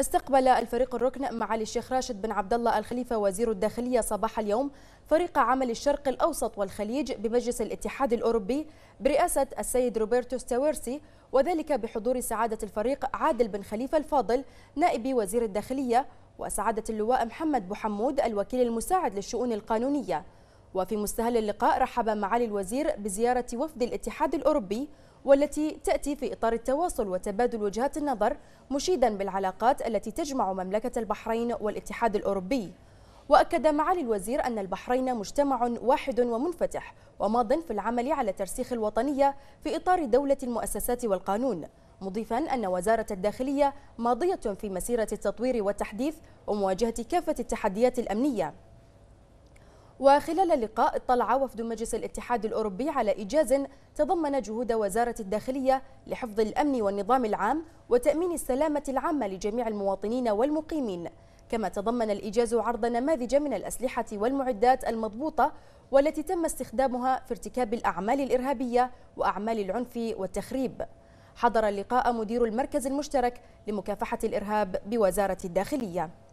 استقبل الفريق الركن معالي الشيخ راشد بن عبد الله الخليفه وزير الداخليه صباح اليوم فريق عمل الشرق الاوسط والخليج بمجلس الاتحاد الاوروبي برئاسه السيد روبرتو ستاورسي وذلك بحضور سعاده الفريق عادل بن خليفه الفاضل نائب وزير الداخليه وسعاده اللواء محمد بوحمود الوكيل المساعد للشؤون القانونيه وفي مستهل اللقاء رحب معالي الوزير بزيارة وفد الاتحاد الأوروبي والتي تأتي في إطار التواصل وتبادل وجهات النظر مشيدا بالعلاقات التي تجمع مملكة البحرين والاتحاد الأوروبي وأكد معالي الوزير أن البحرين مجتمع واحد ومنفتح وماض في العمل على ترسيخ الوطنية في إطار دولة المؤسسات والقانون مضيفا أن وزارة الداخلية ماضية في مسيرة التطوير والتحديث ومواجهة كافة التحديات الأمنية وخلال اللقاء اطلع وفد مجلس الاتحاد الأوروبي على إيجاز تضمن جهود وزارة الداخلية لحفظ الأمن والنظام العام وتأمين السلامة العامة لجميع المواطنين والمقيمين كما تضمن الإيجاز عرض نماذج من الأسلحة والمعدات المضبوطة والتي تم استخدامها في ارتكاب الأعمال الإرهابية وأعمال العنف والتخريب حضر اللقاء مدير المركز المشترك لمكافحة الإرهاب بوزارة الداخلية